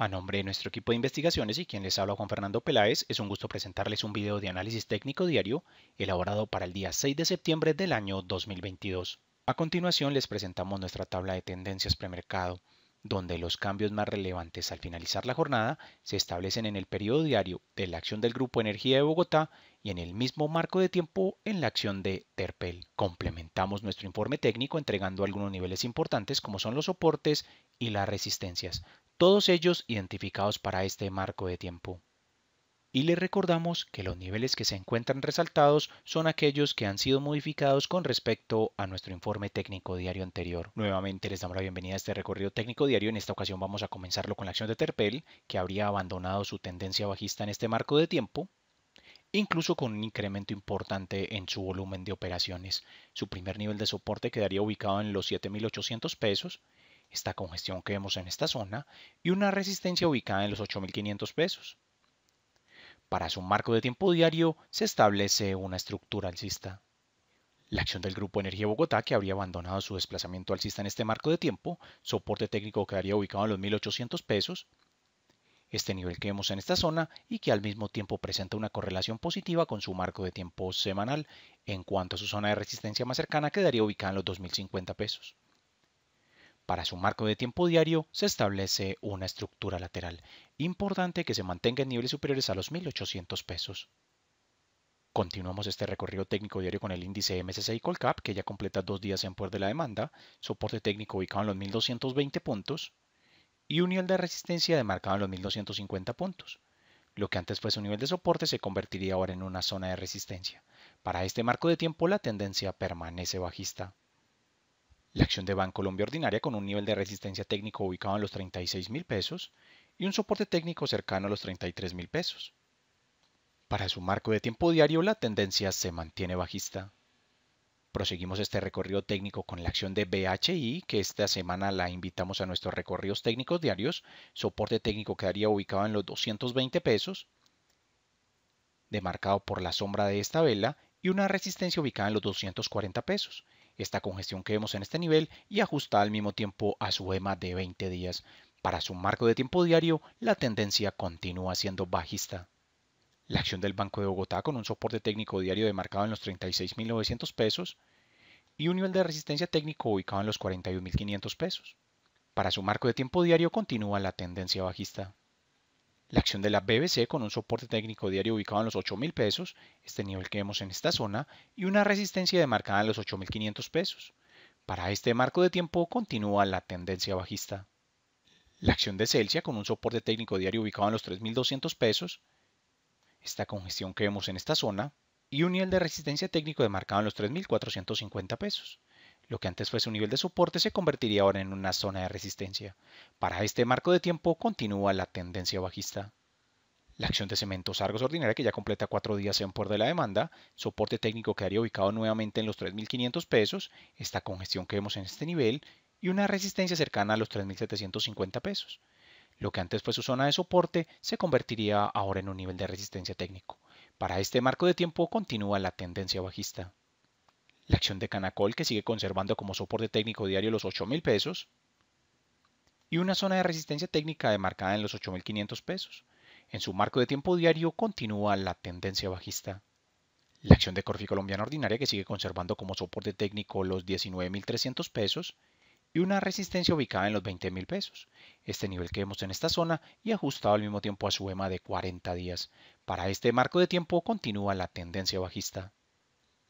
A nombre de nuestro equipo de investigaciones y quien les habla con Fernando Peláez, es un gusto presentarles un video de análisis técnico diario elaborado para el día 6 de septiembre del año 2022. A continuación les presentamos nuestra tabla de tendencias premercado, donde los cambios más relevantes al finalizar la jornada se establecen en el periodo diario de la acción del Grupo Energía de Bogotá y en el mismo marco de tiempo en la acción de Terpel. Complementamos nuestro informe técnico entregando algunos niveles importantes como son los soportes y las resistencias, todos ellos identificados para este marco de tiempo. Y les recordamos que los niveles que se encuentran resaltados son aquellos que han sido modificados con respecto a nuestro informe técnico diario anterior. Nuevamente les damos la bienvenida a este recorrido técnico diario. En esta ocasión vamos a comenzarlo con la acción de Terpel, que habría abandonado su tendencia bajista en este marco de tiempo, incluso con un incremento importante en su volumen de operaciones. Su primer nivel de soporte quedaría ubicado en los 7.800 pesos esta congestión que vemos en esta zona y una resistencia ubicada en los 8.500 pesos. Para su marco de tiempo diario se establece una estructura alcista. La acción del Grupo Energía Bogotá, que habría abandonado su desplazamiento alcista en este marco de tiempo, soporte técnico quedaría ubicado en los 1.800 pesos, este nivel que vemos en esta zona y que al mismo tiempo presenta una correlación positiva con su marco de tiempo semanal, en cuanto a su zona de resistencia más cercana quedaría ubicada en los 2.050 pesos. Para su marco de tiempo diario se establece una estructura lateral, importante que se mantenga en niveles superiores a los 1.800 pesos. Continuamos este recorrido técnico diario con el índice MSCI Colcap, que ya completa dos días en puerto de la demanda, soporte técnico ubicado en los 1.220 puntos y un nivel de resistencia demarcado en los 1.250 puntos. Lo que antes fue su nivel de soporte se convertiría ahora en una zona de resistencia. Para este marco de tiempo la tendencia permanece bajista la acción de Bancolombia ordinaria con un nivel de resistencia técnico ubicado en los 36 mil pesos y un soporte técnico cercano a los 33 mil pesos. Para su marco de tiempo diario la tendencia se mantiene bajista. Proseguimos este recorrido técnico con la acción de BHI, que esta semana la invitamos a nuestros recorridos técnicos diarios. Soporte técnico quedaría ubicado en los 220 pesos, demarcado por la sombra de esta vela, y una resistencia ubicada en los 240 pesos esta congestión que vemos en este nivel y ajustada al mismo tiempo a su EMA de 20 días. Para su marco de tiempo diario, la tendencia continúa siendo bajista. La acción del Banco de Bogotá con un soporte técnico diario demarcado en los 36.900 pesos y un nivel de resistencia técnico ubicado en los 41.500 pesos. Para su marco de tiempo diario continúa la tendencia bajista. La acción de la BBC con un soporte técnico diario ubicado en los 8.000 pesos, este nivel que vemos en esta zona, y una resistencia demarcada en los 8.500 pesos. Para este marco de tiempo continúa la tendencia bajista. La acción de Celsius con un soporte técnico diario ubicado en los 3.200 pesos, esta congestión que vemos en esta zona, y un nivel de resistencia técnico demarcado en los 3.450 pesos. Lo que antes fue su nivel de soporte se convertiría ahora en una zona de resistencia. Para este marco de tiempo continúa la tendencia bajista. La acción de cementos Argos ordinaria que ya completa cuatro días en por de la demanda, soporte técnico que haría ubicado nuevamente en los 3.500 pesos, esta congestión que vemos en este nivel y una resistencia cercana a los 3.750 pesos. Lo que antes fue su zona de soporte se convertiría ahora en un nivel de resistencia técnico. Para este marco de tiempo continúa la tendencia bajista la acción de Canacol que sigue conservando como soporte técnico diario los 8.000 pesos y una zona de resistencia técnica demarcada en los 8.500 pesos. En su marco de tiempo diario continúa la tendencia bajista. La acción de Corfi Colombiana Ordinaria que sigue conservando como soporte técnico los 19.300 pesos y una resistencia ubicada en los 20.000 pesos. Este nivel que vemos en esta zona y ajustado al mismo tiempo a su EMA de 40 días. Para este marco de tiempo continúa la tendencia bajista.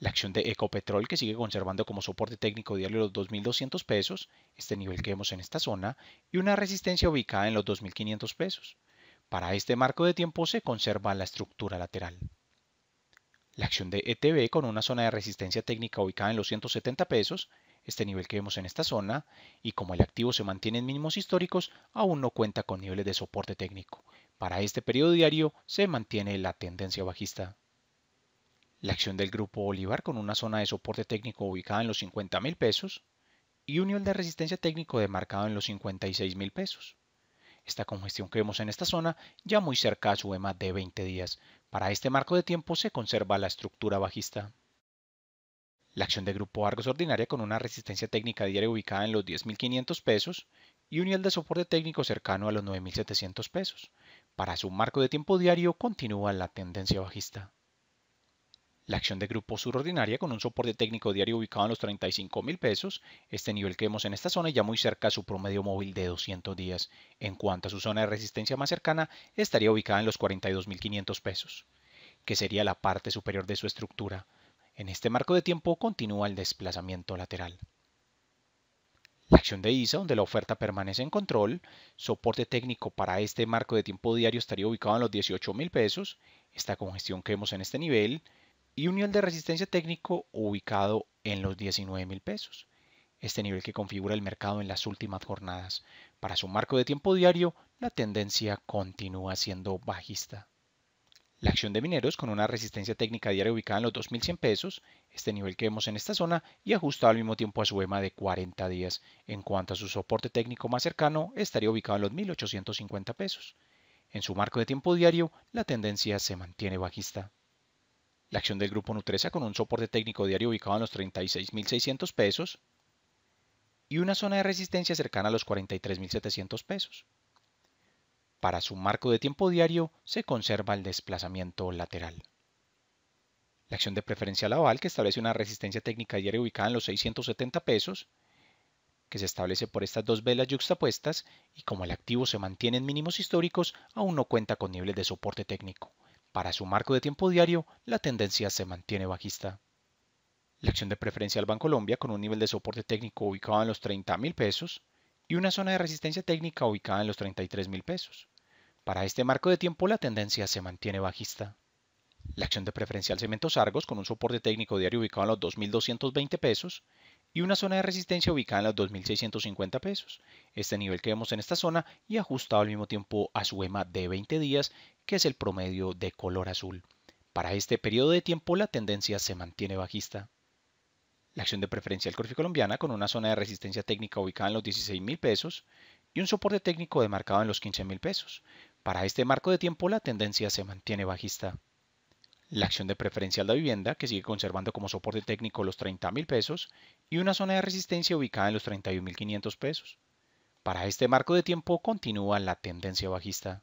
La acción de Ecopetrol, que sigue conservando como soporte técnico diario los 2.200 pesos, este nivel que vemos en esta zona, y una resistencia ubicada en los 2.500 pesos. Para este marco de tiempo se conserva la estructura lateral. La acción de ETB con una zona de resistencia técnica ubicada en los 170 pesos, este nivel que vemos en esta zona, y como el activo se mantiene en mínimos históricos, aún no cuenta con niveles de soporte técnico. Para este periodo diario se mantiene la tendencia bajista la acción del Grupo Bolívar con una zona de soporte técnico ubicada en los 50,000 pesos y un nivel de resistencia técnico demarcado en los 56 mil pesos. Esta congestión que vemos en esta zona ya muy cerca a su EMA de 20 días. Para este marco de tiempo se conserva la estructura bajista. La acción del Grupo Argos ordinaria con una resistencia técnica diaria ubicada en los 10.500 pesos y un nivel de soporte técnico cercano a los 9.700 pesos. Para su marco de tiempo diario continúa la tendencia bajista. La acción de grupo surordinaria con un soporte técnico diario ubicado en los 35 mil pesos, este nivel que vemos en esta zona ya muy cerca a su promedio móvil de 200 días. En cuanto a su zona de resistencia más cercana, estaría ubicada en los 42 mil pesos, que sería la parte superior de su estructura. En este marco de tiempo continúa el desplazamiento lateral. La acción de ISA, donde la oferta permanece en control, soporte técnico para este marco de tiempo diario estaría ubicado en los 18 mil pesos, esta congestión que vemos en este nivel, y un nivel de resistencia técnico ubicado en los 19 mil pesos. Este nivel que configura el mercado en las últimas jornadas. Para su marco de tiempo diario, la tendencia continúa siendo bajista. La acción de mineros con una resistencia técnica diaria ubicada en los 2.100 pesos, este nivel que vemos en esta zona, y ajustado al mismo tiempo a su EMA de 40 días. En cuanto a su soporte técnico más cercano, estaría ubicado en los 1.850 pesos. En su marco de tiempo diario, la tendencia se mantiene bajista. La acción del Grupo Nutresa con un soporte técnico diario ubicado en los 36.600 pesos y una zona de resistencia cercana a los 43.700 pesos. Para su marco de tiempo diario se conserva el desplazamiento lateral. La acción de preferencia Laval que establece una resistencia técnica diaria ubicada en los 670 pesos, que se establece por estas dos velas yuxtapuestas y como el activo se mantiene en mínimos históricos, aún no cuenta con niveles de soporte técnico. Para su marco de tiempo diario, la tendencia se mantiene bajista. La acción de preferencia al Bancolombia con un nivel de soporte técnico ubicado en los $30,000 pesos y una zona de resistencia técnica ubicada en los $33,000. pesos. Para este marco de tiempo la tendencia se mantiene bajista. La acción de preferencia Cementos Argos con un soporte técnico diario ubicado en los 2.220 pesos y una zona de resistencia ubicada en los 2.650 pesos. Este nivel que vemos en esta zona y ajustado al mismo tiempo a su EMA de 20 días, que es el promedio de color azul. Para este periodo de tiempo la tendencia se mantiene bajista. La acción de preferencia del Corfi colombiana con una zona de resistencia técnica ubicada en los 16,000 pesos y un soporte técnico demarcado en los 15,000 pesos. Para este marco de tiempo la tendencia se mantiene bajista la acción de preferencial de vivienda, que sigue conservando como soporte técnico los 30,000 pesos, y una zona de resistencia ubicada en los 31.500 pesos. Para este marco de tiempo continúa la tendencia bajista.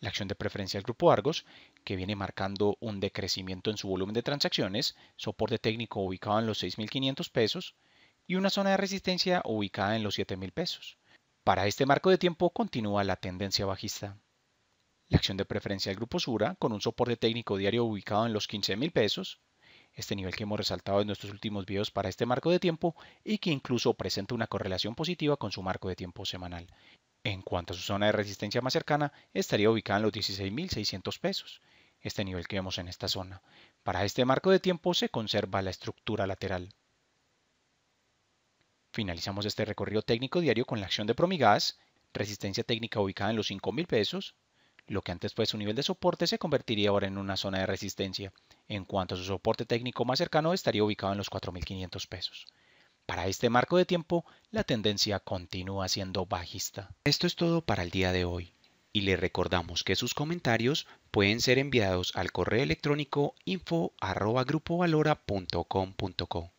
La acción de preferencia del Grupo Argos, que viene marcando un decrecimiento en su volumen de transacciones, soporte técnico ubicado en los 6.500 pesos y una zona de resistencia ubicada en los 7.000 pesos. Para este marco de tiempo continúa la tendencia bajista la acción de preferencia del Grupo Sura con un soporte técnico diario ubicado en los $15,000. pesos, este nivel que hemos resaltado en nuestros últimos videos para este marco de tiempo y que incluso presenta una correlación positiva con su marco de tiempo semanal. En cuanto a su zona de resistencia más cercana, estaría ubicada en los 16.600 pesos, este nivel que vemos en esta zona. Para este marco de tiempo se conserva la estructura lateral. Finalizamos este recorrido técnico diario con la acción de Promigas, resistencia técnica ubicada en los 5.000 pesos, lo que antes fue su nivel de soporte se convertiría ahora en una zona de resistencia. En cuanto a su soporte técnico más cercano, estaría ubicado en los 4.500 pesos. Para este marco de tiempo, la tendencia continúa siendo bajista. Esto es todo para el día de hoy y le recordamos que sus comentarios pueden ser enviados al correo electrónico info@grupovalora.com.co.